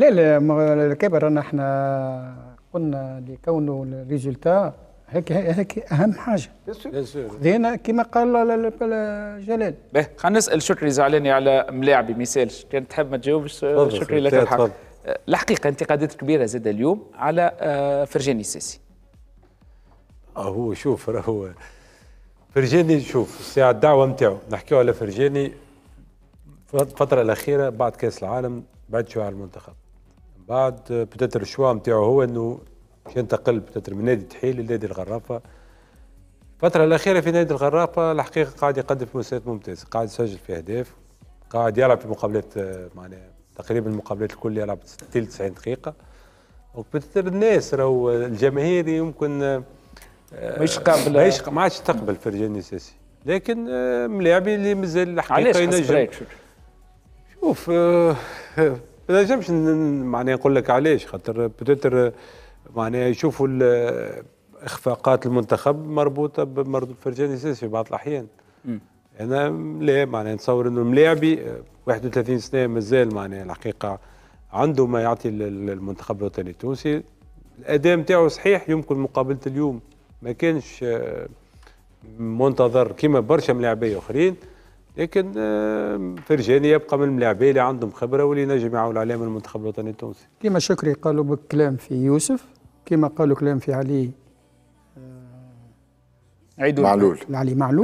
لا لا الكبر أنا احنا قلنا لكونه الريزلتا هيك هيك اهم حاجه خذينا كما قال جلال باه خلينا نسال شكري زعلاني على ملاعبي مثال كان تحب ما تجاوبش شكري لك الحق الحقيقه انتقادات كبيره زاد اليوم على آه، فرجاني السيسي آه، هو شوف راهو فرجاني شوف الساعه الدعوه نتاعو نحكيو على فرجاني الفتره الاخيره بعد كاس العالم بعد على المنتخب بعد بتتر الشوا نتاعو هو انه باش ينتقل بتتر من نادي تحيل لنادي الغرافه الفتره الاخيره في نادي الغرافه الحقيقه قاعد يقدم في مستويات ممتازه قاعد يسجل في اهداف قاعد يلعب في مقابلات معناها تقريبا المقابلات الكل يلعب 60 90 دقيقه وبتتر الناس راهو الجماهير يمكن مش قابل مش ما عادش تقبل فرجاني ساسي لكن ملاعبي اللي مازال الحقيقه ينجم شوف آه، ما نجمش معناها نقول لك علاش خاطر بتتر معناها يشوفوا اخفاقات المنتخب مربوطه بمرض فرجاني سيسي في بعض الاحيان انا لا معناها نتصور انه الملاعبي 31 سنه مازال معناها الحقيقه عنده ما يعطي المنتخب الوطني التونسي الاداء نتاعو صحيح يمكن مقابله اليوم ما كانش منتظر كما برشا ملاعبيه اخرين لكن فرجاني يبقى من الملاعبين اللي عندهم خبره واللي نجم يعاون عليه من المنتخب الوطني التونسي. كما شكري قالوا بكلام في يوسف كما قالوا كلام في علي آه، عيدو معلول علي معلول